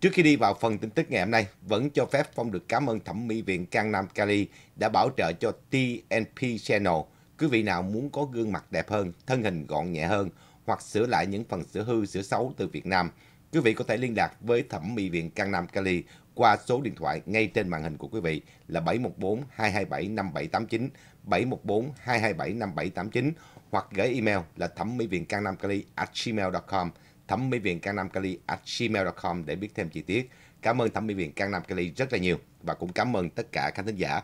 Trước khi đi vào phần tin tức ngày hôm nay, vẫn cho phép Phong được cảm ơn Thẩm mỹ viện Gangnam Cali đã bảo trợ cho TNP Channel. Quý vị nào muốn có gương mặt đẹp hơn, thân hình gọn nhẹ hơn hoặc sửa lại những phần sửa hư, sửa xấu từ Việt Nam, quý vị có thể liên lạc với Thẩm mỹ viện Gangnam Cali qua số điện thoại ngay trên màn hình của quý vị là 714 227 5789, 714 227 5789 hoặc gửi email là thẩm mỹ viện cang nam gmail.com thẩm mỹ viện Cang Nam Cali at gmail.com để biết thêm chi tiết. Cảm ơn thẩm mỹ viện Cang Nam Cali rất là nhiều và cũng cảm ơn tất cả khán thính giả.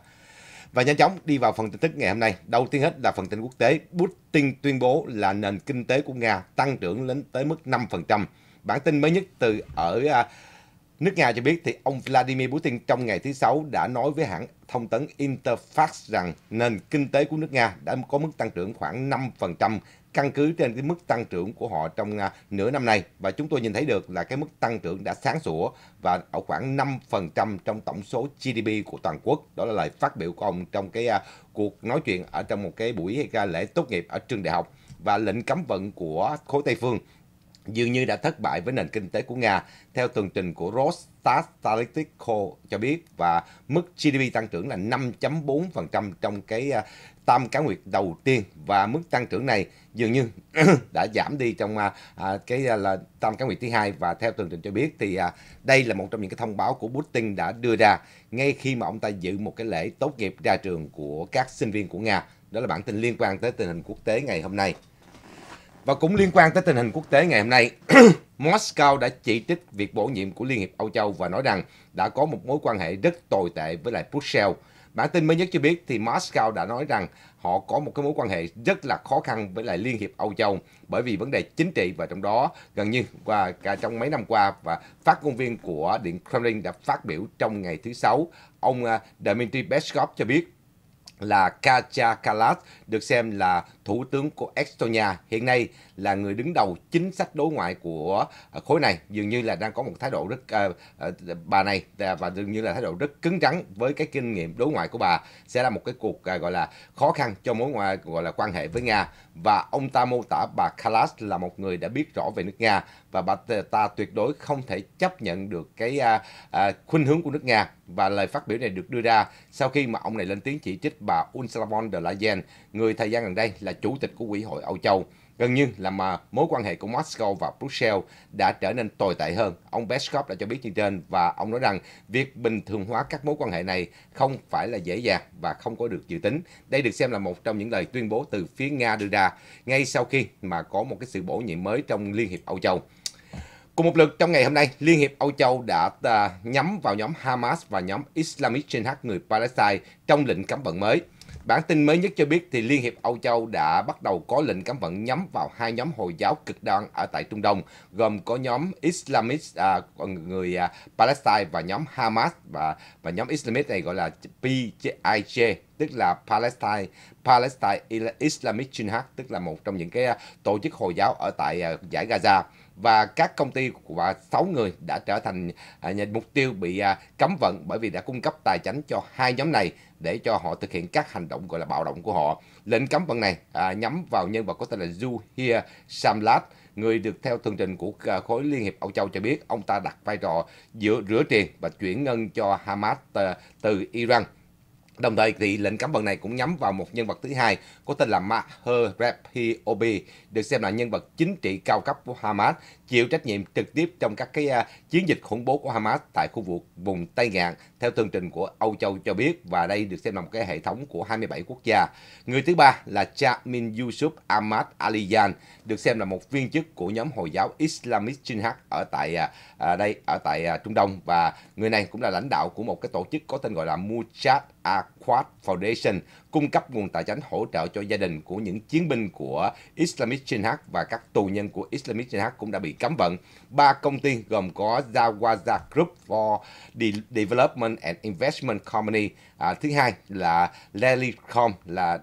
Và nhanh chóng đi vào phần tin tức ngày hôm nay. Đầu tiên hết là phần tin quốc tế. Putin tuyên bố là nền kinh tế của Nga tăng trưởng lên tới mức 5%. Bản tin mới nhất từ ở à, nước Nga cho biết thì ông Vladimir Putin trong ngày thứ Sáu đã nói với hãng thông tấn Interfax rằng nền kinh tế của nước Nga đã có mức tăng trưởng khoảng 5% căn cứ trên cái mức tăng trưởng của họ trong à, nửa năm này và chúng tôi nhìn thấy được là cái mức tăng trưởng đã sáng sủa và ở khoảng 5% trong tổng số GDP của toàn quốc. Đó là lời phát biểu của ông trong cái à, cuộc nói chuyện ở trong một cái buổi lễ tốt nghiệp ở trường đại học và lệnh cấm vận của khối Tây phương dường như đã thất bại với nền kinh tế của Nga. Theo tường trình của Rostat Statistical cho biết và mức GDP tăng trưởng là 5.4% trong cái à, tam cá nguyệt đầu tiên và mức tăng trưởng này dường như đã giảm đi trong à, à cái à, là tam cá nguyệt thứ hai và theo tường trình cho biết thì à, đây là một trong những cái thông báo của Putin đã đưa ra ngay khi mà ông ta dự một cái lễ tốt nghiệp ra trường của các sinh viên của Nga. Đó là bản tin liên quan tới tình hình quốc tế ngày hôm nay. Và cũng liên quan tới tình hình quốc tế ngày hôm nay, Moscow đã chỉ trích việc bổ nhiệm của Liên hiệp Âu Châu và nói rằng đã có một mối quan hệ rất tồi tệ với lại Brussels Bản tin mới nhất cho biết thì Moscow đã nói rằng họ có một cái mối quan hệ rất là khó khăn với lại Liên hiệp Âu Châu bởi vì vấn đề chính trị và trong đó gần như và cả trong mấy năm qua và phát ngôn viên của Điện Kremlin đã phát biểu trong ngày thứ Sáu, ông à, Dmitry Peskov cho biết là Katya Kalat được xem là Thủ tướng của Estonia hiện nay là người đứng đầu chính sách đối ngoại của à, khối này dường như là đang có một thái độ rất uh, uh, bà này và dường như là thái độ rất cứng rắn với cái kinh nghiệm đối ngoại của bà sẽ là một cái cuộc uh, gọi là khó khăn cho mối ngoại gọi là quan hệ với Nga và ông ta mô tả bà Kalas là một người đã biết rõ về nước Nga và bà ta tuyệt đối không thể chấp nhận được cái uh, uh, khuynh hướng của nước Nga và lời phát biểu này được đưa ra sau khi mà ông này lên tiếng chỉ trích bà Ursula von der Leyen người thời gian gần đây là là chủ tịch của quỹ hội Âu Châu. Gần như là mà mối quan hệ của Moscow và Brussels đã trở nên tồi tệ hơn. Ông Peskov đã cho biết như trên và ông nói rằng việc bình thường hóa các mối quan hệ này không phải là dễ dàng và không có được dự tính. Đây được xem là một trong những lời tuyên bố từ phía Nga đưa ra ngay sau khi mà có một cái sự bổ nhiệm mới trong Liên hiệp Âu Châu. Cùng một lượt trong ngày hôm nay, Liên hiệp Âu Châu đã à, nhắm vào nhóm Hamas và nhóm Islamic Jihad người Palestine trong lệnh cấm vận mới. Bản tin mới nhất cho biết thì Liên hiệp Âu Châu đã bắt đầu có lệnh cấm vận nhắm vào hai nhóm Hồi giáo cực đoan ở tại Trung Đông, gồm có nhóm Islamist à, người à, Palestine và nhóm Hamas và và nhóm Islamist này gọi là PJIJ tức là Palestine Palestine Islamic Jihad tức là một trong những cái à, tổ chức Hồi giáo ở tại à, giải Gaza và các công ty và 6 người đã trở thành à, mục tiêu bị à, cấm vận bởi vì đã cung cấp tài chính cho hai nhóm này để cho họ thực hiện các hành động gọi là bạo động của họ. Lệnh cấm vận này à, nhắm vào nhân vật có tên là Zhu Samlat, người được theo tường trình của à, khối Liên hiệp Âu Châu cho biết ông ta đặt vai trò giữa rửa tiền và chuyển ngân cho Hamas à, từ Iran. Đồng thời thì lệnh cấm vận này cũng nhắm vào một nhân vật thứ hai có tên là Maher Rabhi Obi, được xem là nhân vật chính trị cao cấp của Hamas chịu trách nhiệm trực tiếp trong các cái à, chiến dịch khủng bố của Hamas tại khu vực vùng Tây Ngạn theo tường trình của Âu Châu cho biết và đây được xem là một cái hệ thống của 27 quốc gia. Người thứ ba là Chamin Yusuf Ahmad Aliyan được xem là một viên chức của nhóm Hồi giáo Islamic Jihad ở tại à, à, đây ở tại à, Trung Đông và người này cũng là lãnh đạo của một cái tổ chức có tên gọi là Mujahid Quad Foundation cung cấp nguồn tài chính hỗ trợ cho gia đình của những chiến binh của Islamic Jihad và các tù nhân của Islamic Jihad cũng đã bị cấm vận. Ba công ty gồm có Zawaza Group for Development and Investment Company, à, thứ hai là Larry Krom là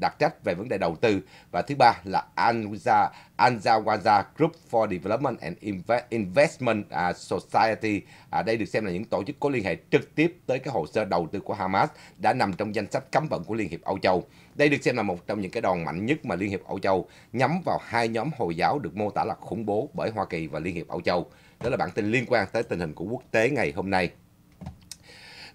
đặc trách về vấn đề đầu tư và thứ ba là Anza Anzawaza Group for Development and Investment à, Society à, đây được xem là những tổ chức có liên hệ trực tiếp tới cái hồ sơ đầu tư của Hamas đã nằm trong danh sách cấm vận của Liên hiệp Âu Châu đây được xem là một trong những cái đòn mạnh nhất mà Liên hiệp Âu Châu nhắm vào hai nhóm Hồi giáo được mô tả là khủng bố bởi Hoa Kỳ và Liên hiệp Âu Châu đó là bản tin liên quan tới tình hình của quốc tế ngày hôm nay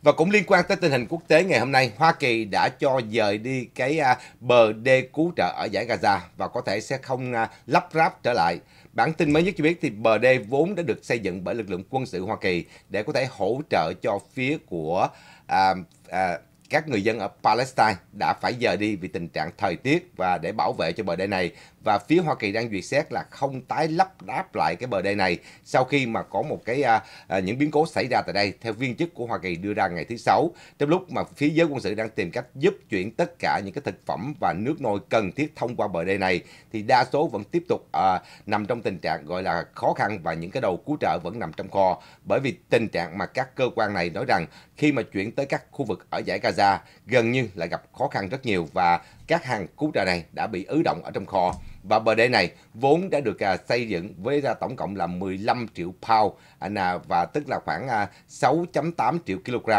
và cũng liên quan tới tình hình quốc tế ngày hôm nay, Hoa Kỳ đã cho dời đi cái à, bờ đê cứu trợ ở giải Gaza và có thể sẽ không à, lắp ráp trở lại. Bản tin mới nhất cho biết thì bờ đê vốn đã được xây dựng bởi lực lượng quân sự Hoa Kỳ để có thể hỗ trợ cho phía của à, à, các người dân ở Palestine đã phải dời đi vì tình trạng thời tiết và để bảo vệ cho bờ đê này và phía Hoa Kỳ đang duyệt xét là không tái lắp đáp lại cái bờ đê này sau khi mà có một cái à, à, những biến cố xảy ra tại đây theo viên chức của Hoa Kỳ đưa ra ngày thứ sáu trong lúc mà phía giới quân sự đang tìm cách giúp chuyển tất cả những cái thực phẩm và nước nôi cần thiết thông qua bờ đê này thì đa số vẫn tiếp tục à, nằm trong tình trạng gọi là khó khăn và những cái đầu cứu trợ vẫn nằm trong kho bởi vì tình trạng mà các cơ quan này nói rằng khi mà chuyển tới các khu vực ở giải Gaza gần như là gặp khó khăn rất nhiều và các hàng cứu trợ này đã bị ứ động ở trong kho và bờ đê này vốn đã được à, xây dựng với ra tổng cộng là 15 triệu pound à, và tức là khoảng à, 6.8 triệu kg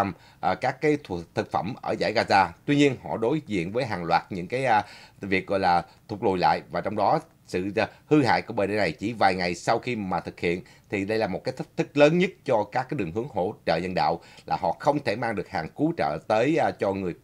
à, các cái thực phẩm ở giải Gaza. Tuy nhiên họ đối diện với hàng loạt những cái việc gọi là thụt lùi lại và trong đó sự hư hại của bờ đê này chỉ vài ngày sau khi mà thực hiện thì đây là một cái thách thức lớn nhất cho các cái đường hướng hỗ trợ nhân đạo là họ không thể mang được hàng cứu trợ tới cho người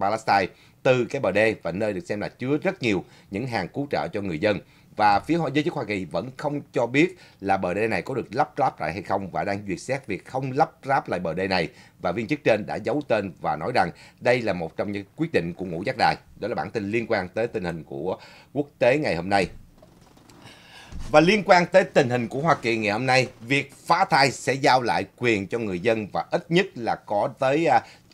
Palestine từ cái bờ đê và nơi được xem là chứa rất nhiều những hàng cứu trợ cho người dân và phía giới chức Hoa Kỳ vẫn không cho biết là bờ đê này có được lắp ráp lại hay không và đang duyệt xét việc không lắp ráp lại bờ đê này và viên chức trên đã giấu tên và nói rằng đây là một trong những quyết định của ngũ giác đài. Đó là bản tin liên quan tới tình hình của quốc tế ngày hôm nay. Và liên quan tới tình hình của Hoa Kỳ ngày hôm nay, việc phá thai sẽ giao lại quyền cho người dân và ít nhất là có tới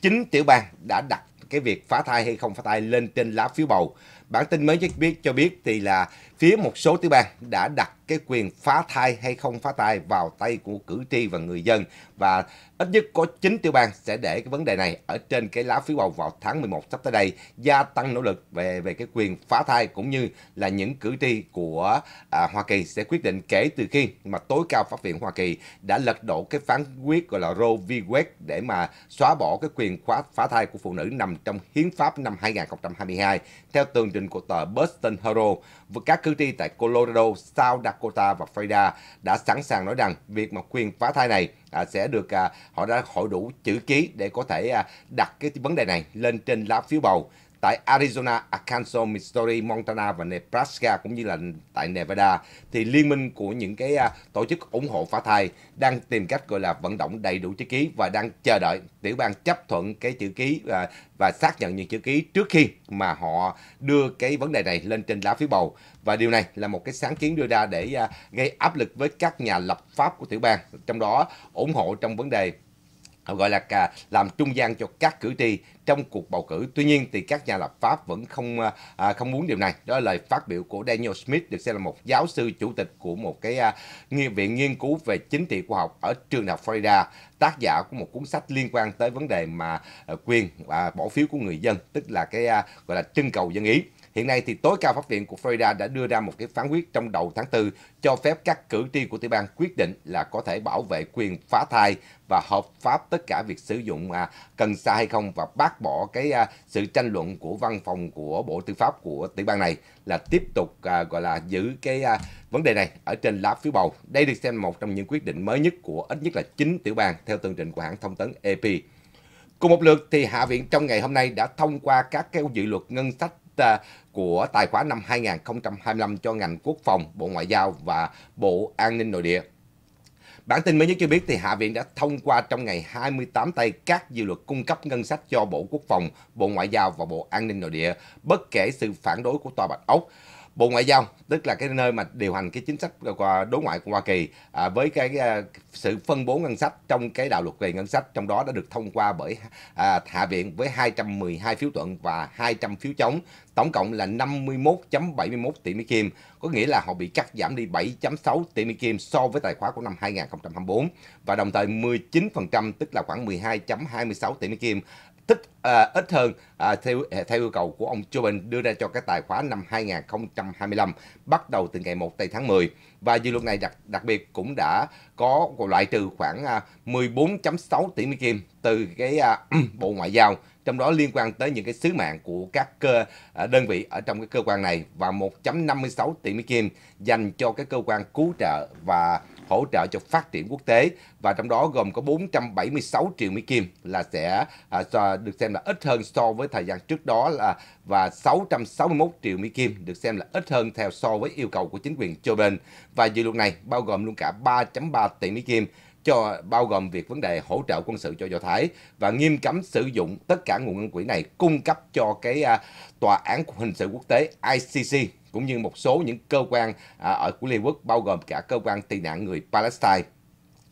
9 à, tiểu bang đã đặt cái việc phá thai hay không phá thai lên trên lá phiếu bầu. Bản tin mới cho biết cho biết thì là phía một số tiểu bang đã đặt cái quyền phá thai hay không phá thai vào tay của cử tri và người dân và ít nhất có 9 tiểu bang sẽ để cái vấn đề này ở trên cái lá phiếu bầu vào tháng 11 sắp tới đây gia tăng nỗ lực về về cái quyền phá thai cũng như là những cử tri của à, Hoa Kỳ sẽ quyết định kể từ khi mà tối cao pháp viện Hoa Kỳ đã lật đổ cái phán quyết gọi là Roe v Wade để mà xóa bỏ cái quyền khóa phá thai của phụ nữ nằm trong hiến pháp năm 2022 theo tường trình của tờ Boston Herald và các cử tri tại Colorado, sau Dakota Dakota và Florida đã sẵn sàng nói rằng việc mà quyền phá thai này à, sẽ được à, họ đã hội đủ chữ ký để có thể à, đặt cái vấn đề này lên trên lá phiếu bầu tại Arizona, Arkansas, Missouri, Montana và Nebraska cũng như là tại Nevada thì liên minh của những cái à, tổ chức ủng hộ phá thai đang tìm cách gọi là vận động đầy đủ chữ ký và đang chờ đợi tiểu bang chấp thuận cái chữ ký và, và xác nhận những chữ ký trước khi mà họ đưa cái vấn đề này lên trên lá phiếu bầu và điều này là một cái sáng kiến đưa ra để à, gây áp lực với các nhà lập pháp của tiểu bang trong đó ủng hộ trong vấn đề Ờ, gọi là làm trung gian cho các cử tri trong cuộc bầu cử. Tuy nhiên thì các nhà lập pháp vẫn không ờ, à, không muốn điều này. Đó là lời phát biểu của Daniel Smith được xem là một giáo sư chủ tịch của một cái à, nghiên viện nghiên cứu về chính trị khoa học ở trường đại học Florida, tác giả của một cuốn sách liên quan tới vấn đề mà ờ, à, quyền và bỏ phiếu của người dân, tức là cái à, gọi là trưng cầu dân ý. Hiện nay thì tối cao pháp viện của Florida đã đưa ra một cái phán quyết trong đầu tháng 4 cho phép các cử tri của tiểu bang quyết định là có thể bảo vệ quyền phá thai và hợp pháp tất cả việc sử dụng à, cần sa hay không và bác bỏ cái à, sự tranh luận của văn phòng của Bộ Tư pháp của tiểu bang này là tiếp tục à, gọi là giữ cái à, vấn đề này ở trên lá phiếu bầu. Đây được xem một trong những quyết định mới nhất của ít nhất là 9 tiểu bang theo tường trình của hãng thông tấn AP. Cùng một lượt thì Hạ viện trong ngày hôm nay đã thông qua các cái dự luật ngân sách à, của tài khoá năm 2025 cho ngành quốc phòng, Bộ Ngoại giao và Bộ An ninh nội địa. Bản tin mới nhất cho biết thì Hạ viện đã thông qua trong ngày 28 tây các dự luật cung cấp ngân sách cho Bộ Quốc phòng, Bộ Ngoại giao và Bộ An ninh nội địa, bất kể sự phản đối của Tòa Bạch Ốc. Bộ Ngoại giao tức là cái nơi mà điều hành cái chính sách đối ngoại của Hoa Kỳ à, với cái à, sự phân bố ngân sách trong cái đạo luật về ngân sách trong đó đã được thông qua bởi à, Hạ viện với 212 phiếu thuận và 200 phiếu chống tổng cộng là 51.71 tỷ Mỹ Kim, có nghĩa là họ bị cắt giảm đi 7.6 tỷ Mỹ Kim so với tài khoá của năm 2024 và đồng thời 19% tức là khoảng 12.26 tỷ Mỹ Kim thích à, ít hơn à, theo à, theo yêu cầu của ông Joe Biden đưa ra cho cái tài khoá năm 2025 bắt đầu từ ngày 1 tây tháng 10 và dư luận này đặc đặc biệt cũng đã có loại trừ khoảng à, 14.6 tỷ Mỹ kim từ cái à, bộ ngoại giao trong đó liên quan tới những cái sứ mạng của các cơ à, đơn vị ở trong cái cơ quan này và 1.56 tỷ Mỹ kim dành cho cái cơ quan cứu trợ và hỗ trợ cho phát triển quốc tế và trong đó gồm có 476 triệu Mỹ Kim là sẽ à, được xem là ít hơn so với thời gian trước đó là và 661 triệu Mỹ Kim được xem là ít hơn theo so với yêu cầu của chính quyền Joe Biden và dự luật này bao gồm luôn cả 3.3 tỷ Mỹ Kim cho bao gồm việc vấn đề hỗ trợ quân sự cho Do Thái và nghiêm cấm sử dụng tất cả nguồn ngân quỹ này cung cấp cho cái à, tòa án hình sự quốc tế ICC cũng như một số những cơ quan à, ở của Liên Quốc bao gồm cả cơ quan tị nạn người Palestine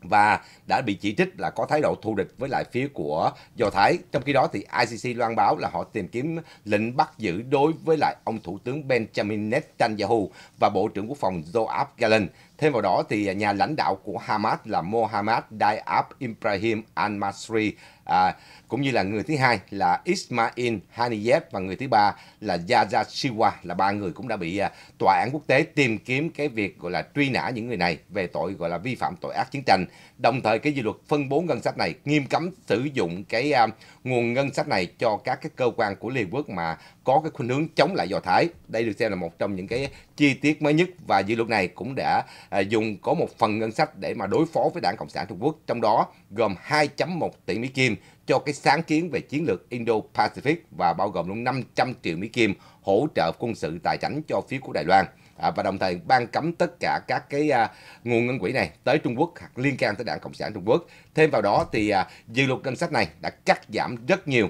và đã bị chỉ trích là có thái độ thù địch với lại phía của Do Thái. Trong khi đó thì ICC loan báo là họ tìm kiếm lệnh bắt giữ đối với lại ông Thủ tướng Benjamin Netanyahu và Bộ trưởng Quốc phòng Joab Gallant Thêm vào đó, thì nhà lãnh đạo của Hamas là Mohammad Dayab Ibrahim al-Masri, à, cũng như là người thứ hai là Ismail Haniyeh và người thứ ba là Yaza Shiwa là ba người cũng đã bị à, tòa án quốc tế tìm kiếm cái việc gọi là truy nã những người này về tội gọi là vi phạm tội ác chiến tranh. Đồng thời cái dự luật phân bố ngân sách này nghiêm cấm sử dụng cái à, nguồn ngân sách này cho các cái cơ quan của Liên Quốc mà có cái khuynh hướng chống lại Do Thái. Đây được xem là một trong những cái chi tiết mới nhất và dự luật này cũng đã à, dùng có một phần ngân sách để mà đối phó với Đảng Cộng sản Trung Quốc, trong đó gồm 2.1 tỷ Mỹ Kim cho cái sáng kiến về chiến lược Indo-Pacific và bao gồm luôn 500 triệu Mỹ Kim hỗ trợ quân sự tài chính cho phía của Đài Loan à, và đồng thời ban cấm tất cả các cái à, nguồn ngân quỹ này tới Trung Quốc hoặc liên can tới Đảng Cộng sản Trung Quốc. Thêm vào đó thì à, dự luật ngân sách này đã cắt giảm rất nhiều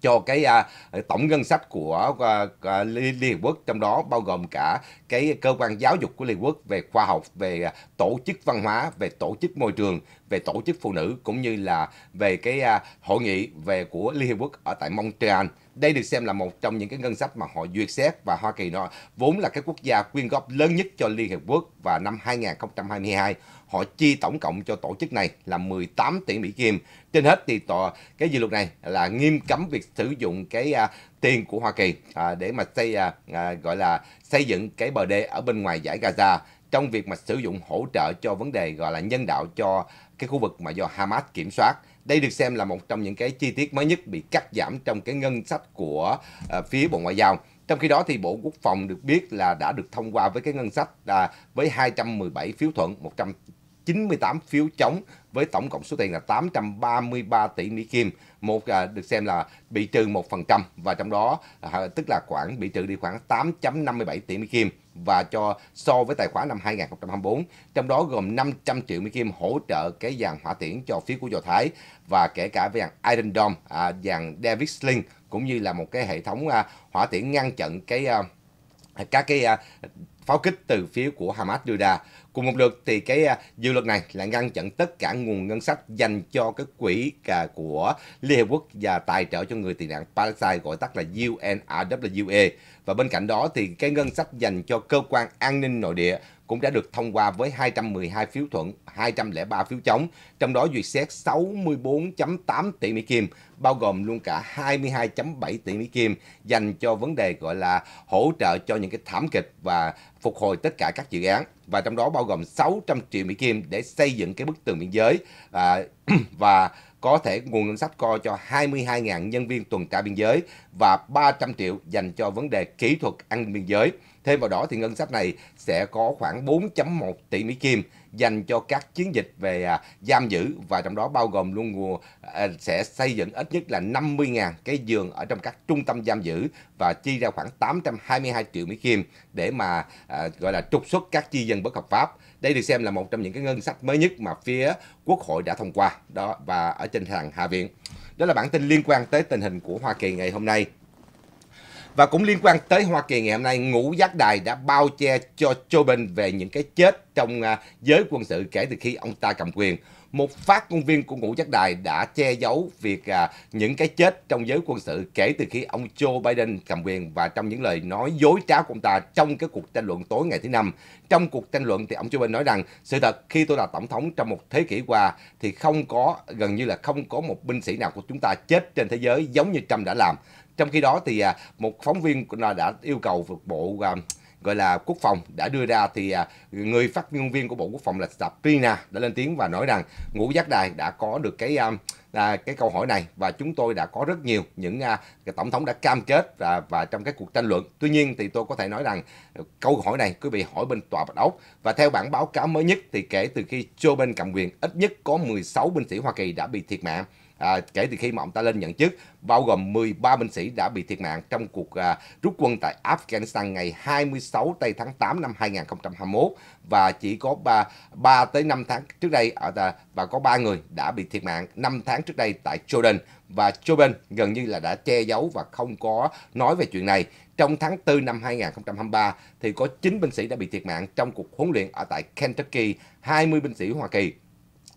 cho cái à, tổng ngân sách của à, à, Liên Hiệp Quốc trong đó bao gồm cả cái cơ quan giáo dục của Liên Hiệp Quốc về khoa học, về à, tổ chức văn hóa, về tổ chức môi trường, về tổ chức phụ nữ cũng như là về cái à, hội nghị về của Liên Hiệp Quốc ở tại Montreal. Đây được xem là một trong những cái ngân sách mà họ duyệt xét và Hoa Kỳ nó vốn là cái quốc gia quyên góp lớn nhất cho Liên Hiệp Quốc và năm 2022 họ chi tổng cộng cho tổ chức này là 18 tỷ Mỹ Kim. Trên hết thì tòa, cái dự luật này là nghiêm cấm việc sử dụng cái à, tiền của Hoa Kỳ à, để mà xây à, à, gọi là xây dựng cái bờ đê ở bên ngoài giải Gaza trong việc mà sử dụng hỗ trợ cho vấn đề gọi là nhân đạo cho cái khu vực mà do Hamas kiểm soát. Đây được xem là một trong những cái chi tiết mới nhất bị cắt giảm trong cái ngân sách của à, phía Bộ Ngoại giao. Trong khi đó thì Bộ Quốc phòng được biết là đã được thông qua với cái ngân sách à, với 217 phiếu thuận, 100 98 phiếu chống với tổng cộng số tiền là 833 tỷ Mỹ Kim, một à, được xem là bị trừ 1% và trong đó à, tức là khoảng bị trừ đi khoảng 8.57 tỷ Mỹ Kim và cho so với tài khoản năm 2024, trong đó gồm 500 triệu Mỹ Kim hỗ trợ cái dàn hỏa tiễn cho phía của Do Thái và kể cả với dàn Iron Dome, à, dàn David Sling cũng như là một cái hệ thống à, hỏa tiễn ngăn chặn cái à, các cái à, pháo kích từ phía của Hamas đưa ra. Cùng một lượt thì cái à, dự luật này là ngăn chặn tất cả nguồn ngân sách dành cho cái quỹ à, của Liên Hợp Quốc và tài trợ cho người tị nạn Palestine gọi tắt là UNRWA. E. Và bên cạnh đó thì cái ngân sách dành cho cơ quan an ninh nội địa cũng đã được thông qua với 212 phiếu thuận, 203 phiếu chống, trong đó duyệt xét 64.8 tỷ Mỹ Kim, bao gồm luôn cả 22.7 tỷ Mỹ Kim dành cho vấn đề gọi là hỗ trợ cho những cái thảm kịch và phục hồi tất cả các dự án và trong đó bao gồm 600 triệu Mỹ Kim để xây dựng cái bức tường biên giới à, và có thể nguồn ngân sách co cho 22.000 nhân viên tuần tra biên giới và 300 triệu dành cho vấn đề kỹ thuật an ninh biên giới. Thêm vào đó thì ngân sách này sẽ có khoảng 4.1 tỷ Mỹ Kim dành cho các chiến dịch về à, giam giữ và trong đó bao gồm luôn à, sẽ xây dựng ít nhất là 50.000 cái giường ở trong các trung tâm giam giữ và chi ra khoảng 822 triệu Mỹ Kim để mà à, gọi là trục xuất các chi dân bất hợp pháp. Đây được xem là một trong những cái ngân sách mới nhất mà phía Quốc hội đã thông qua đó và ở trên hàng Hạ viện. Đó là bản tin liên quan tới tình hình của Hoa Kỳ ngày hôm nay. Và cũng liên quan tới Hoa Kỳ ngày hôm nay, ngũ giác đài đã bao che cho Joe Biden về những cái chết trong à, giới quân sự kể từ khi ông ta cầm quyền một phát công viên của ngũ giác đài đã che giấu việc à, những cái chết trong giới quân sự kể từ khi ông Joe Biden cầm quyền và trong những lời nói dối trá của ông ta trong cái cuộc tranh luận tối ngày thứ năm. Trong cuộc tranh luận thì ông Joe Biden nói rằng sự thật khi tôi là tổng thống trong một thế kỷ qua thì không có gần như là không có một binh sĩ nào của chúng ta chết trên thế giới giống như Trump đã làm. Trong khi đó thì à, một phóng viên đã yêu cầu vượt bộ à, gọi là quốc phòng đã đưa ra thì à, người phát ngôn viên của Bộ Quốc phòng là Sabrina đã lên tiếng và nói rằng ngũ giác đài đã có được cái à, à cái câu hỏi này và chúng tôi đã có rất nhiều những à, tổng thống đã cam kết và, và trong các cuộc tranh luận tuy nhiên thì tôi có thể nói rằng à, câu hỏi này quý vị hỏi bên tòa bạch ốc và theo bản báo cáo mới nhất thì kể từ khi Joe Biden cầm quyền ít nhất có 16 binh sĩ Hoa Kỳ đã bị thiệt mạng à, kể từ khi mà ông ta lên nhận chức, bao gồm 13 binh sĩ đã bị thiệt mạng trong cuộc à, rút quân tại Afghanistan ngày 26 tây tháng 8 năm 2021 và chỉ có 3, 3 tới 5 tháng trước đây ở à, và có 3 người đã bị thiệt mạng 5 tháng trước đây tại Jordan và Jordan gần như là đã che giấu và không có nói về chuyện này. Trong tháng 4 năm 2023 thì có 9 binh sĩ đã bị thiệt mạng trong cuộc huấn luyện ở tại Kentucky, 20 binh sĩ Hoa Kỳ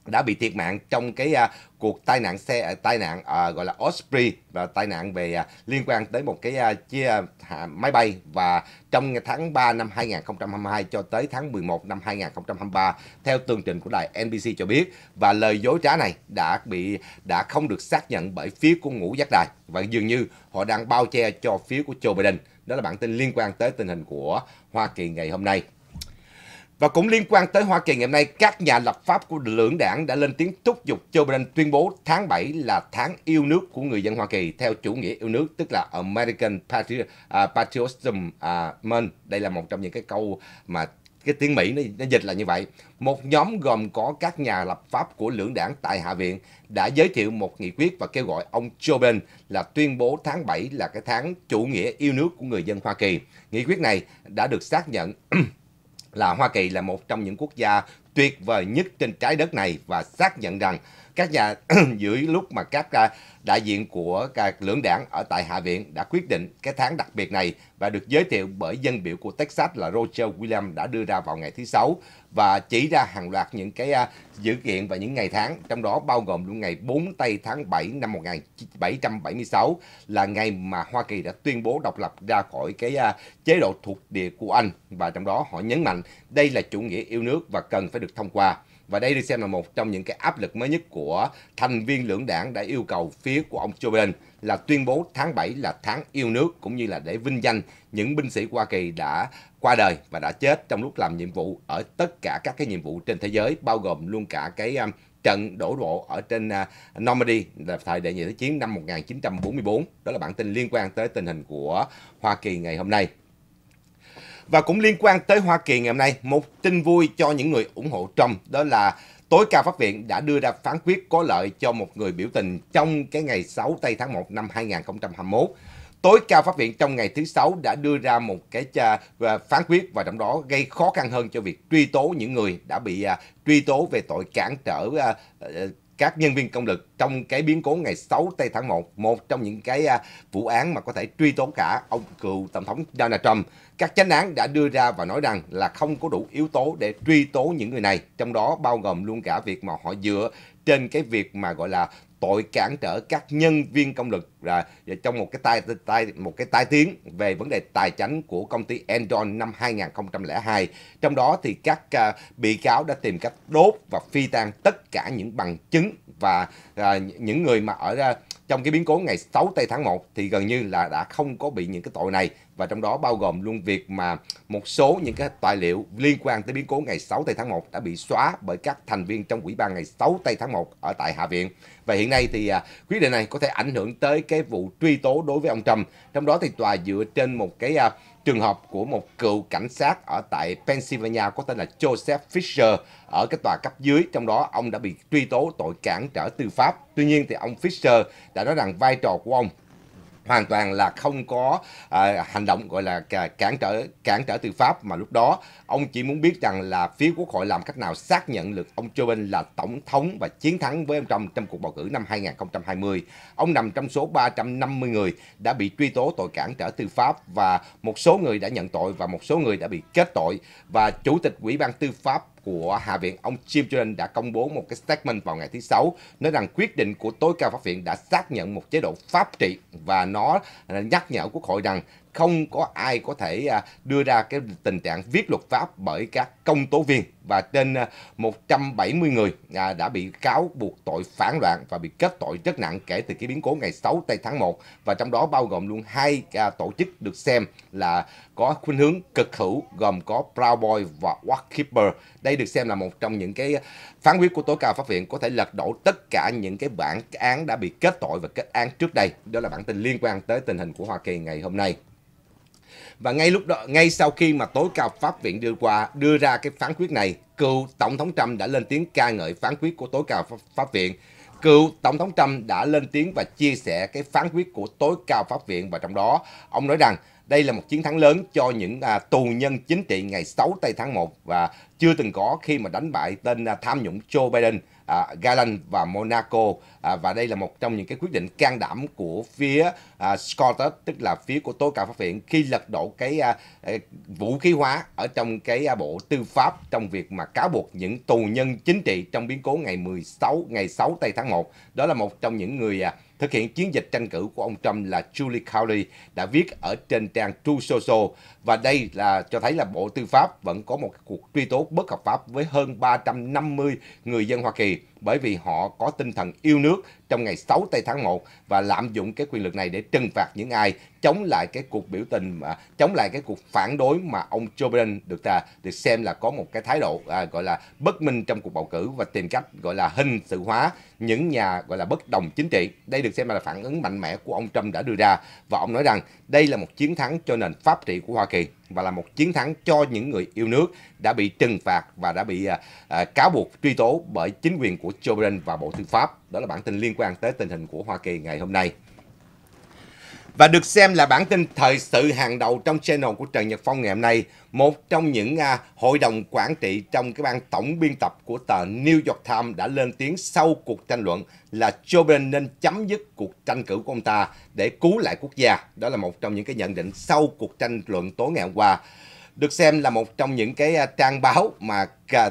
đã bị thiệt mạng trong cái à, cuộc tai nạn xe à, tai nạn à, gọi là Osprey và tai nạn về à, liên quan tới một cái à, chia à, máy bay và trong tháng 3 năm 2022 cho tới tháng 11 năm 2023 theo tường trình của đài NBC cho biết và lời dối trá này đã bị đã không được xác nhận bởi phía của ngũ giác đài và dường như họ đang bao che cho phía của Joe Biden. Đó là bản tin liên quan tới tình hình của Hoa Kỳ ngày hôm nay. Và cũng liên quan tới Hoa Kỳ ngày hôm nay, các nhà lập pháp của lưỡng đảng đã lên tiếng thúc giục Joe Biden tuyên bố tháng 7 là tháng yêu nước của người dân Hoa Kỳ theo chủ nghĩa yêu nước, tức là American Patri uh, à, Patriotism uh, Month. Đây là một trong những cái câu mà cái tiếng Mỹ nó, nó dịch là như vậy. Một nhóm gồm có các nhà lập pháp của lưỡng đảng tại Hạ viện đã giới thiệu một nghị quyết và kêu gọi ông Joe Biden là tuyên bố tháng 7 là cái tháng chủ nghĩa yêu nước của người dân Hoa Kỳ. Nghị quyết này đã được xác nhận là Hoa Kỳ là một trong những quốc gia tuyệt vời nhất trên trái đất này và xác nhận rằng các nhà dưới lúc mà các đại diện của các lưỡng đảng ở tại Hạ viện đã quyết định cái tháng đặc biệt này và được giới thiệu bởi dân biểu của Texas là Roger william đã đưa ra vào ngày thứ Sáu và chỉ ra hàng loạt những cái dữ à, kiện và những ngày tháng, trong đó bao gồm luôn ngày 4 tây tháng 7 năm 1776 là ngày mà Hoa Kỳ đã tuyên bố độc lập ra khỏi cái à, chế độ thuộc địa của Anh và trong đó họ nhấn mạnh đây là chủ nghĩa yêu nước và cần phải được thông qua. Và đây được xem là một trong những cái áp lực mới nhất của thành viên lưỡng đảng đã yêu cầu phía của ông Joe Biden là tuyên bố tháng 7 là tháng yêu nước cũng như là để vinh danh những binh sĩ Hoa Kỳ đã qua đời và đã chết trong lúc làm nhiệm vụ ở tất cả các cái nhiệm vụ trên thế giới bao gồm luôn cả cái um, trận đổ bộ ở trên uh, Normandy là thời đại nhị thế chiến năm 1944. Đó là bản tin liên quan tới tình hình của Hoa Kỳ ngày hôm nay. Và cũng liên quan tới Hoa Kỳ ngày hôm nay, một tin vui cho những người ủng hộ Trump đó là tối cao pháp viện đã đưa ra phán quyết có lợi cho một người biểu tình trong cái ngày 6 tây tháng 1 năm 2021. Tối cao pháp viện trong ngày thứ sáu đã đưa ra một cái à, phán quyết và trong đó gây khó khăn hơn cho việc truy tố những người đã bị à, truy tố về tội cản trở à, các nhân viên công lực trong cái biến cố ngày 6 tây tháng 1, một trong những cái à, vụ án mà có thể truy tố cả ông cựu tổng thống Donald Trump. Các chánh án đã đưa ra và nói rằng là không có đủ yếu tố để truy tố những người này, trong đó bao gồm luôn cả việc mà họ dựa trên cái việc mà gọi là tội cản trở các nhân viên công lực là trong một cái tai tai một cái tai tiếng về vấn đề tài chính của công ty Enron năm 2002. Trong đó thì các à, bị cáo đã tìm cách đốt và phi tan tất cả những bằng chứng và à, những người mà ở à, trong cái biến cố ngày 6 tây tháng 1 thì gần như là đã không có bị những cái tội này và trong đó bao gồm luôn việc mà một số những cái tài liệu liên quan tới biến cố ngày 6 tây tháng 1 đã bị xóa bởi các thành viên trong ủy ban ngày 6 tây tháng 1 ở tại Hạ viện. Và hiện nay thì à, quyết định này có thể ảnh hưởng tới cái vụ truy tố đối với ông Trump. Trong đó thì tòa dựa trên một cái à, trường hợp của một cựu cảnh sát ở tại Pennsylvania có tên là Joseph Fisher ở cái tòa cấp dưới, trong đó ông đã bị truy tố tội cản trở tư pháp. Tuy nhiên thì ông Fisher đã nói rằng vai trò của ông hoàn toàn là không có à, hành động gọi là cản trở cản trở tư pháp mà lúc đó ông chỉ muốn biết rằng là phía quốc hội làm cách nào xác nhận được ông Joe Biden là tổng thống và chiến thắng với ông Trump trong cuộc bầu cử năm 2020. Ông nằm trong số 350 người đã bị truy tố tội cản trở tư pháp và một số người đã nhận tội và một số người đã bị kết tội và chủ tịch ủy ban tư pháp của Hạ viện, ông Jim Jordan đã công bố một cái statement vào ngày thứ Sáu nói rằng quyết định của tối cao pháp viện đã xác nhận một chế độ pháp trị và nó nhắc nhở quốc hội rằng không có ai có thể à, đưa ra cái tình trạng viết luật pháp bởi các công tố viên và trên 170 à, người à, đã bị cáo buộc tội phản loạn và bị kết tội rất nặng kể từ cái biến cố ngày 6 tây tháng 1 và trong đó bao gồm luôn hai à, tổ chức được xem là có khuynh hướng cực hữu gồm có Proud Boy và Watchkeeper. Đây được xem là một trong những cái phán quyết của tối cao pháp viện có thể lật đổ tất cả những cái bản án đã bị kết tội và kết án trước đây. Đó là bản tin liên quan tới tình hình của Hoa Kỳ ngày hôm nay. Và ngay lúc đó, ngay sau khi mà tối cao pháp viện đưa qua đưa ra cái phán quyết này, cựu tổng thống Trump đã lên tiếng ca ngợi phán quyết của tối cao pháp viện. Cựu tổng thống Trump đã lên tiếng và chia sẻ cái phán quyết của tối cao pháp viện và trong đó ông nói rằng đây là một chiến thắng lớn cho những à, tù nhân chính trị ngày 6 tây tháng 1 và chưa từng có khi mà đánh bại tên à, tham nhũng Joe Biden à, Galan và Monaco à, và đây là một trong những cái quyết định can đảm của phía à, Scotland tức là phía của tối cao phát hiện khi lật đổ cái à, à, vũ khí hóa ở trong cái à, bộ tư pháp trong việc mà cáo buộc những tù nhân chính trị trong biến cố ngày 16 ngày 6 tây tháng 1 đó là một trong những người à, thực hiện chiến dịch tranh cử của ông Trump là Julie Crowley đã viết ở trên trang True Social và đây là cho thấy là Bộ Tư pháp vẫn có một cuộc truy tố bất hợp pháp với hơn 350 người dân Hoa Kỳ bởi vì họ có tinh thần yêu nước trong ngày 6 tây tháng 1 và lạm dụng cái quyền lực này để trừng phạt những ai chống lại cái cuộc biểu tình mà chống lại cái cuộc phản đối mà ông Joe Biden được ta được xem là có một cái thái độ à, gọi là bất minh trong cuộc bầu cử và tìm cách gọi là hình sự hóa những nhà gọi là bất đồng chính trị. Đây được xem là phản ứng mạnh mẽ của ông Trump đã đưa ra và ông nói rằng đây là một chiến thắng cho nền pháp trị của Hoa Kỳ và là một chiến thắng cho những người yêu nước đã bị trừng phạt và đã bị à, à, cáo buộc truy tố bởi chính quyền của Joe Biden và Bộ Tư pháp. Đó là bản tin liên quan tới tình hình của Hoa Kỳ ngày hôm nay và được xem là bản tin thời sự hàng đầu trong channel của Trần Nhật Phong ngày hôm nay, một trong những uh, hội đồng quản trị trong cái ban tổng biên tập của tờ New York Times đã lên tiếng sau cuộc tranh luận là Joe Biden nên chấm dứt cuộc tranh cử của ông ta để cứu lại quốc gia. Đó là một trong những cái nhận định sau cuộc tranh luận tối ngày hôm qua được xem là một trong những cái à, trang báo mà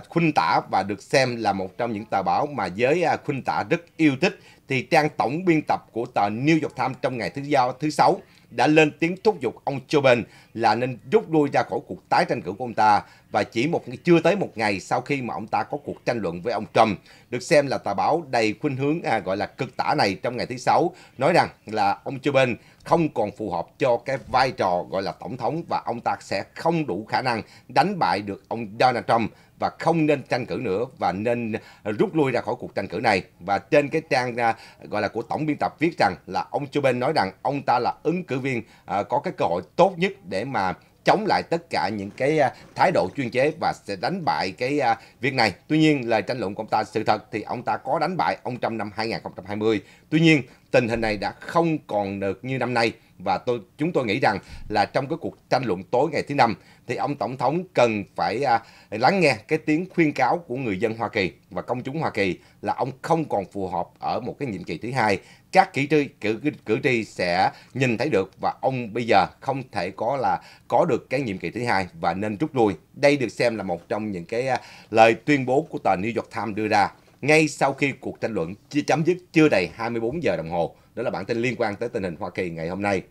khuynh tả và được xem là một trong những tờ báo mà giới à, khuynh tả rất yêu thích thì trang tổng biên tập của tờ New York Times trong ngày thứ giao thứ sáu đã lên tiếng thúc giục ông Joe Biden là nên rút lui ra khỏi cuộc tái tranh cử của ông ta và chỉ một chưa tới một ngày sau khi mà ông ta có cuộc tranh luận với ông Trump được xem là tờ báo đầy khuynh hướng à, gọi là cực tả này trong ngày thứ sáu nói rằng là ông Joe Biden không còn phù hợp cho cái vai trò gọi là tổng thống và ông ta sẽ không đủ khả năng đánh bại được ông Donald Trump và không nên tranh cử nữa và nên rút lui ra khỏi cuộc tranh cử này và trên cái trang à, gọi là của tổng biên tập viết rằng là ông Joe Biden nói rằng ông ta là ứng cử viên à, có cái cơ hội tốt nhất để mà chống lại tất cả những cái à, thái độ chuyên chế và sẽ đánh bại cái à, việc này. Tuy nhiên, lời tranh luận của ông ta sự thật thì ông ta có đánh bại ông Trump năm 2020. Tuy nhiên, tình hình này đã không còn được như năm nay và tôi chúng tôi nghĩ rằng là trong cái cuộc tranh luận tối ngày thứ năm thì ông tổng thống cần phải à, lắng nghe cái tiếng khuyên cáo của người dân Hoa Kỳ và công chúng Hoa Kỳ là ông không còn phù hợp ở một cái nhiệm kỳ thứ hai các cử tri cử cử tri sẽ nhìn thấy được và ông bây giờ không thể có là có được cái nhiệm kỳ thứ hai và nên rút lui. Đây được xem là một trong những cái à, lời tuyên bố của tờ New York Times đưa ra ngay sau khi cuộc tranh luận chấm dứt chưa đầy 24 giờ đồng hồ. Đó là bản tin liên quan tới tình hình Hoa Kỳ ngày hôm nay.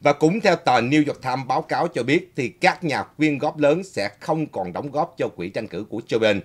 Và cũng theo tờ New York Times báo cáo cho biết thì các nhà quyên góp lớn sẽ không còn đóng góp cho quỹ tranh cử của Joe Biden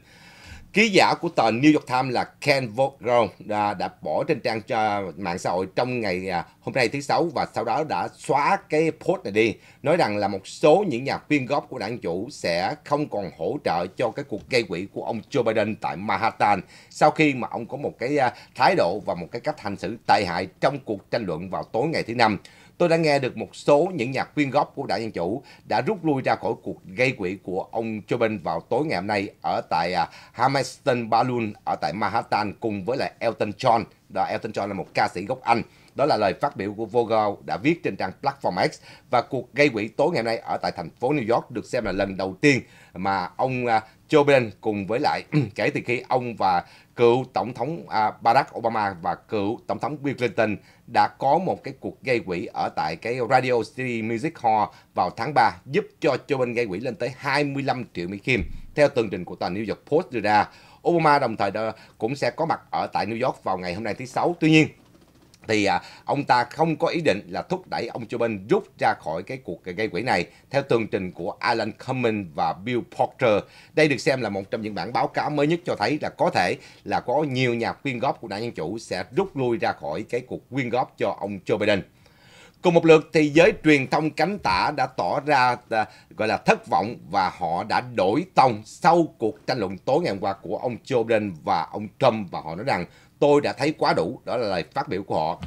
Ký giả của tờ New York Times là Ken Vogel đã, đã bỏ trên trang cho mạng xã hội trong ngày à, hôm nay thứ Sáu và sau đó đã xóa cái post này đi, nói rằng là một số những nhà quyên góp của đảng chủ sẽ không còn hỗ trợ cho cái cuộc gây quỹ của ông Joe Biden tại Manhattan sau khi mà ông có một cái à, thái độ và một cái cách hành xử tệ hại trong cuộc tranh luận vào tối ngày thứ Năm. Tôi đã nghe được một số những nhạc quyên góp của đảng Dân Chủ đã rút lui ra khỏi cuộc gây quỹ của ông Joe Biden vào tối ngày hôm nay ở tại uh, Hamilton Balloon ở tại Manhattan cùng với lại Elton John. Đó, Elton John là một ca sĩ gốc Anh. Đó là lời phát biểu của Vogel đã viết trên trang Platform X và cuộc gây quỹ tối ngày hôm nay ở tại thành phố New York được xem là lần đầu tiên mà ông uh, à, Joe Biden cùng với lại kể từ khi ông và cựu tổng thống à, Barack Obama và cựu tổng thống Bill Clinton đã có một cái cuộc gây quỹ ở tại cái Radio City Music Hall vào tháng 3 giúp cho Joe Biden gây quỹ lên tới 25 triệu Mỹ Kim theo tường trình của tờ New York Post đưa ra. Obama đồng thời cũng sẽ có mặt ở tại New York vào ngày hôm nay thứ Sáu. Tuy nhiên, thì à, ông ta không có ý định là thúc đẩy ông Joe Biden rút ra khỏi cái cuộc gây quỹ này theo tường trình của Alan Cumming và Bill Porter Đây được xem là một trong những bản báo cáo mới nhất cho thấy là có thể là có nhiều nhà quyên góp của đảng Dân Chủ sẽ rút lui ra khỏi cái cuộc quyên góp cho ông Joe Biden. Cùng một lượt thì giới truyền thông cánh tả đã tỏ ra à, gọi là thất vọng và họ đã đổi tông sau cuộc tranh luận tối ngày hôm qua của ông Joe Biden và ông Trump và họ nói rằng tôi đã thấy quá đủ, đó là lời phát biểu của họ.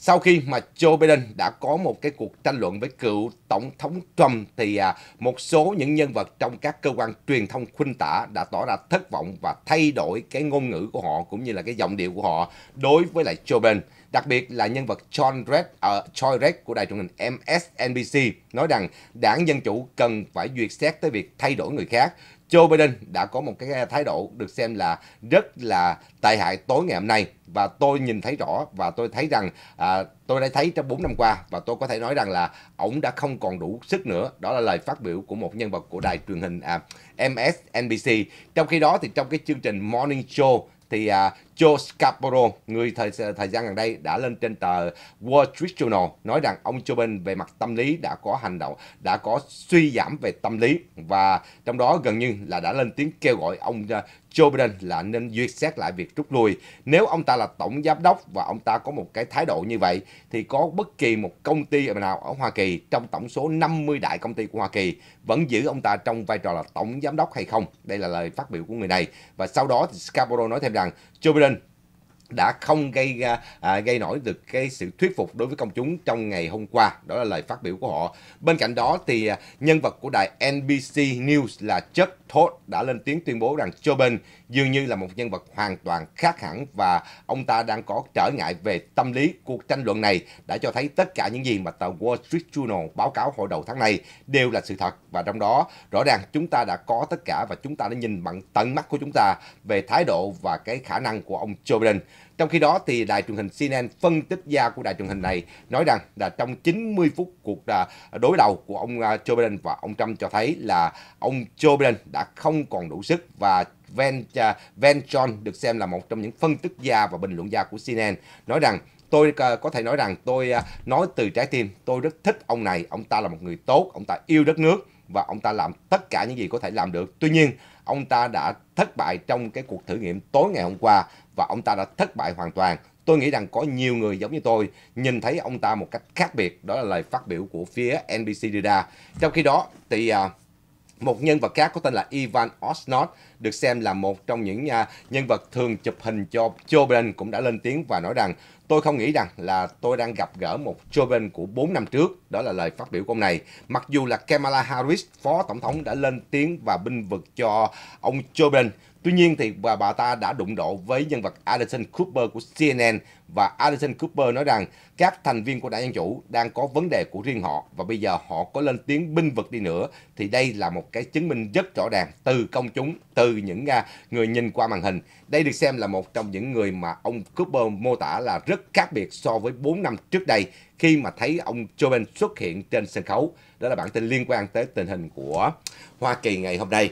Sau khi mà Joe Biden đã có một cái cuộc tranh luận với cựu Tổng thống Trump thì à, một số những nhân vật trong các cơ quan truyền thông khuynh tả đã tỏ ra thất vọng và thay đổi cái ngôn ngữ của họ cũng như là cái giọng điệu của họ đối với lại Joe Biden. Đặc biệt là nhân vật John Red, uh, ờ, Choi Red của đài truyền hình MSNBC nói rằng đảng Dân Chủ cần phải duyệt xét tới việc thay đổi người khác Joe Biden đã có một cái thái độ được xem là rất là tai hại tối ngày hôm nay và tôi nhìn thấy rõ và tôi thấy rằng à, tôi đã thấy trong 4 năm qua và tôi có thể nói rằng là ổng đã không còn đủ sức nữa. Đó là lời phát biểu của một nhân vật của đài truyền hình à, MSNBC. Trong khi đó thì trong cái chương trình Morning Show thì à, Joe Scarborough, người thời thời gian gần đây đã lên trên tờ Wall Street Journal nói rằng ông Joe Biden về mặt tâm lý đã có hành động, đã có suy giảm về tâm lý và trong đó gần như là đã lên tiếng kêu gọi ông ờ, Joe Biden là nên duyệt xét lại việc rút lui. Nếu ông ta là tổng giám đốc và ông ta có một cái thái độ như vậy thì có bất kỳ một công ty nào ở Hoa Kỳ trong tổng số 50 đại công ty của Hoa Kỳ vẫn giữ ông ta trong vai trò là tổng giám đốc hay không? Đây là lời phát biểu của người này. Và sau đó thì Scarborough nói thêm rằng Joe Biden đã không gây à, gây nổi được cái sự thuyết phục đối với công chúng trong ngày hôm qua đó là lời phát biểu của họ bên cạnh đó thì à, nhân vật của đài NBC News là Chuck Todd đã lên tiếng tuyên bố rằng Joe Biden dường như là một nhân vật hoàn toàn khác hẳn và ông ta đang có trở ngại về tâm lý cuộc tranh luận này đã cho thấy tất cả những gì mà tờ Wall Street Journal báo cáo hồi đầu tháng này đều là sự thật và trong đó rõ ràng chúng ta đã có tất cả và chúng ta đã nhìn bằng tận mắt của chúng ta về thái độ và cái khả năng của ông Joe Biden trong khi đó thì đài truyền hình CNN phân tích gia của đài truyền hình này nói rằng là trong 90 phút cuộc à, đối đầu của ông à, Joe Biden và ông Trump cho thấy là ông Joe Biden đã không còn đủ sức và Van, à, Van John được xem là một trong những phân tích gia và bình luận gia của CNN nói rằng tôi có thể nói rằng tôi nói từ trái tim tôi rất thích ông này ông ta là một người tốt ông ta yêu đất nước và ông ta làm tất cả những gì có thể làm được tuy nhiên ông ta đã thất bại trong cái cuộc thử nghiệm tối ngày hôm qua và ông ta đã thất bại hoàn toàn. Tôi nghĩ rằng có nhiều người giống như tôi nhìn thấy ông ta một cách khác biệt, đó là lời phát biểu của phía NBC Rida. Trong khi đó thì à, một nhân vật khác có tên là Ivan Osnot được xem là một trong những à, nhân vật thường chụp hình cho Joe Biden cũng đã lên tiếng và nói rằng tôi không nghĩ rằng là tôi đang gặp gỡ một Joe Biden của 4 năm trước. Đó là lời phát biểu của ông này. Mặc dù là Kamala Harris, phó tổng thống đã lên tiếng và binh vực cho ông Joe Biden Tuy nhiên thì bà, bà ta đã đụng độ với nhân vật Anderson Cooper của CNN và Anderson Cooper nói rằng các thành viên của đảng Dân Chủ đang có vấn đề của riêng họ và bây giờ họ có lên tiếng binh vực đi nữa thì đây là một cái chứng minh rất rõ ràng từ công chúng, từ những à, người nhìn qua màn hình. Đây được xem là một trong những người mà ông Cooper mô tả là rất khác biệt so với 4 năm trước đây khi mà thấy ông Joe Biden xuất hiện trên sân khấu. Đó là bản tin liên quan tới tình hình của Hoa Kỳ ngày hôm nay.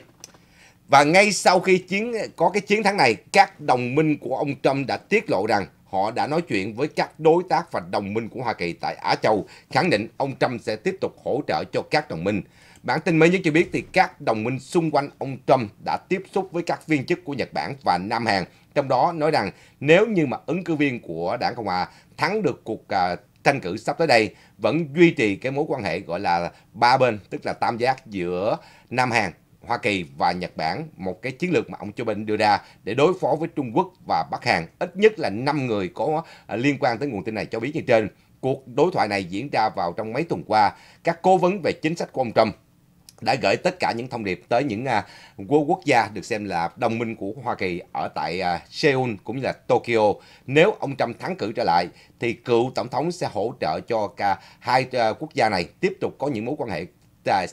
Và ngay sau khi chiến có cái chiến thắng này, các đồng minh của ông Trump đã tiết lộ rằng họ đã nói chuyện với các đối tác và đồng minh của Hoa Kỳ tại Á Châu, khẳng định ông Trump sẽ tiếp tục hỗ trợ cho các đồng minh. Bản tin mới nhất cho biết thì các đồng minh xung quanh ông Trump đã tiếp xúc với các viên chức của Nhật Bản và Nam Hàn, trong đó nói rằng nếu như mà ứng cử viên của đảng Cộng hòa thắng được cuộc uh, tranh cử sắp tới đây vẫn duy trì cái mối quan hệ gọi là ba bên, tức là tam giác giữa Nam Hàn, Hoa Kỳ và Nhật Bản một cái chiến lược mà ông Joe Biden đưa ra để đối phó với Trung Quốc và Bắc Hàn. Ít nhất là 5 người có à, liên quan tới nguồn tin này cho biết như trên. Cuộc đối thoại này diễn ra vào trong mấy tuần qua. Các cố vấn về chính sách của ông Trump đã gửi tất cả những thông điệp tới những à, quốc gia được xem là đồng minh của Hoa Kỳ ở tại à, Seoul cũng như là Tokyo. Nếu ông Trump thắng cử trở lại thì cựu tổng thống sẽ hỗ trợ cho cả hai quốc gia này tiếp tục có những mối quan hệ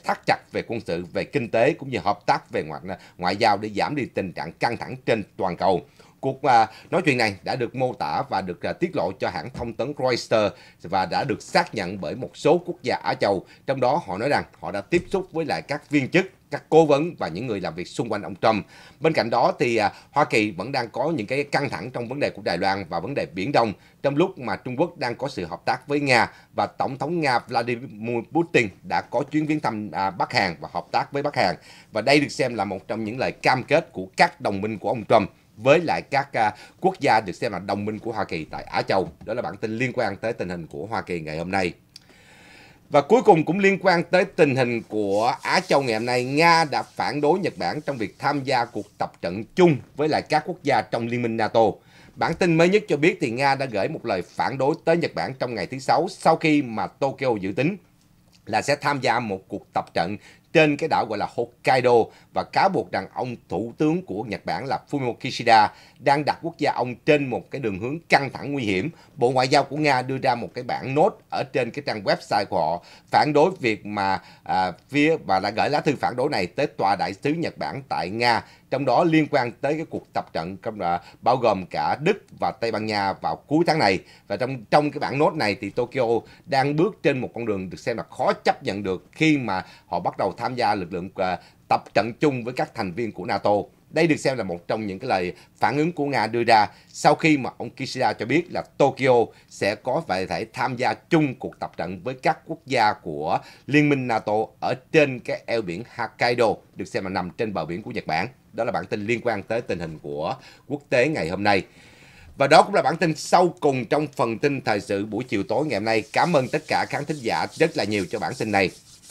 thắt chặt về quân sự, về kinh tế cũng như hợp tác về ngoại ngoại giao để giảm đi tình trạng căng thẳng trên toàn cầu. Cuộc à, nói chuyện này đã được mô tả và được à, tiết lộ cho hãng thông tấn Reuters và đã được xác nhận bởi một số quốc gia Á Châu. Trong đó họ nói rằng họ đã tiếp xúc với lại các viên chức các cố vấn và những người làm việc xung quanh ông Trump. Bên cạnh đó thì à, Hoa Kỳ vẫn đang có những cái căng thẳng trong vấn đề của Đài Loan và vấn đề Biển Đông trong lúc mà Trung Quốc đang có sự hợp tác với Nga và Tổng thống Nga Vladimir Putin đã có chuyến viếng thăm à, Bắc Hàn và hợp tác với Bắc Hàn. Và đây được xem là một trong những lời cam kết của các đồng minh của ông Trump với lại các à, quốc gia được xem là đồng minh của Hoa Kỳ tại Á Châu. Đó là bản tin liên quan tới tình hình của Hoa Kỳ ngày hôm nay. Và cuối cùng cũng liên quan tới tình hình của Á Châu ngày hôm nay, Nga đã phản đối Nhật Bản trong việc tham gia cuộc tập trận chung với lại các quốc gia trong Liên minh NATO. Bản tin mới nhất cho biết thì Nga đã gửi một lời phản đối tới Nhật Bản trong ngày thứ Sáu sau khi mà Tokyo dự tính là sẽ tham gia một cuộc tập trận trên cái đảo gọi là Hokkaido và cáo buộc rằng ông thủ tướng của Nhật Bản là Fumio Kishida đang đặt quốc gia ông trên một cái đường hướng căng thẳng nguy hiểm. Bộ Ngoại giao của Nga đưa ra một cái bản nốt ở trên cái trang website của họ phản đối việc mà à, phía và đã gửi lá thư phản đối này tới tòa đại sứ Nhật Bản tại Nga trong đó liên quan tới cái cuộc tập trận à, bao gồm cả Đức và Tây Ban Nha vào cuối tháng này và trong trong cái bản nốt này thì Tokyo đang bước trên một con đường được xem là khó chấp nhận được khi mà họ bắt đầu tham gia lực lượng à, tập trận chung với các thành viên của NATO. Đây được xem là một trong những cái lời phản ứng của Nga đưa ra sau khi mà ông Kishida cho biết là Tokyo sẽ có phải thể tham gia chung cuộc tập trận với các quốc gia của Liên minh NATO ở trên cái eo biển Hokkaido, được xem là nằm trên bờ biển của Nhật Bản. Đó là bản tin liên quan tới tình hình của quốc tế ngày hôm nay. Và đó cũng là bản tin sau cùng trong phần tin thời sự buổi chiều tối ngày hôm nay. Cảm ơn tất cả khán thính giả rất là nhiều cho bản tin này.